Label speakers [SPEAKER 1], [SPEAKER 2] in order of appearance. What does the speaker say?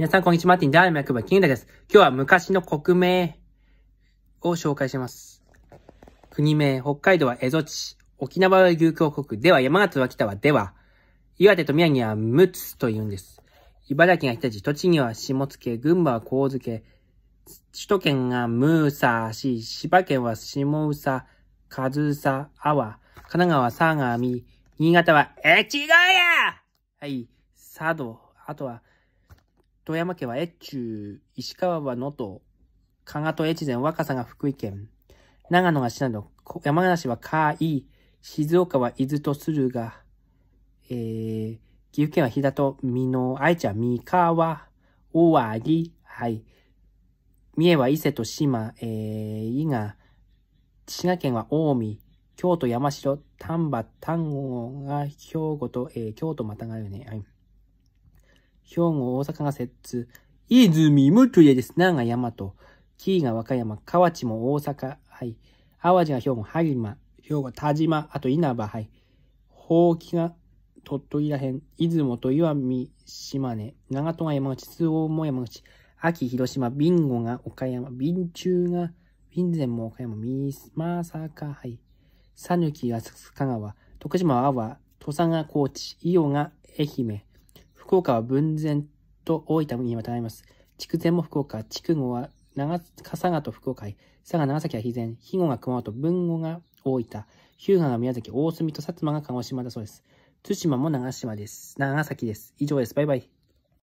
[SPEAKER 1] 皆さんこんにちは、マーティン、ダーメ役場、金田です。今日は昔の国名を紹介します。国名、北海道は蝦夷地、沖縄は牛峡国、では山形は北は、では、岩手と宮城は陸奥と言うんです。茨城が日立、栃木は下野、群馬は神津首都圏がムーサー市、千県は下宇佐、かずさ、あわ、神奈川は相模、新潟は越後屋はい、佐渡、あとは富山県は越中、石川は能登、加賀と越前、若狭が福井県、長野が信濃、山梨は甲斐、静岡は伊豆と駿河、えー、岐阜県は飛騨と美濃、愛知は三河、大和、はい。三重は伊勢と島、えー、伊賀、滋賀県は近江、京都山城、丹波、丹後が兵庫と、えー、京都またがるね。はい。兵庫、大阪が摂津、泉もとやです。長山と、紀伊が和歌山、河内も大阪、はい。淡路が兵庫、萩間、兵庫、田島、あと稲葉、はい。ほうきが鳥取らへん、出雲と岩見、島根、長門が山口、津大も山口、秋、広島、ビンゴが岡山、ン中が、ゼ前も岡山、ス、まさか、はい。さぬきが香川、徳島は阿波、土佐が高知、伊予が愛媛、福岡は文前と大分にまたがります。筑前も福岡、筑後は長笠賀と福岡へ、佐賀、長崎は肥前、肥後が熊本、豊後が大分、日向が宮崎、大隅と薩摩が鹿児島だそうです。対馬も長島です。長崎です。以上です。バイバイ。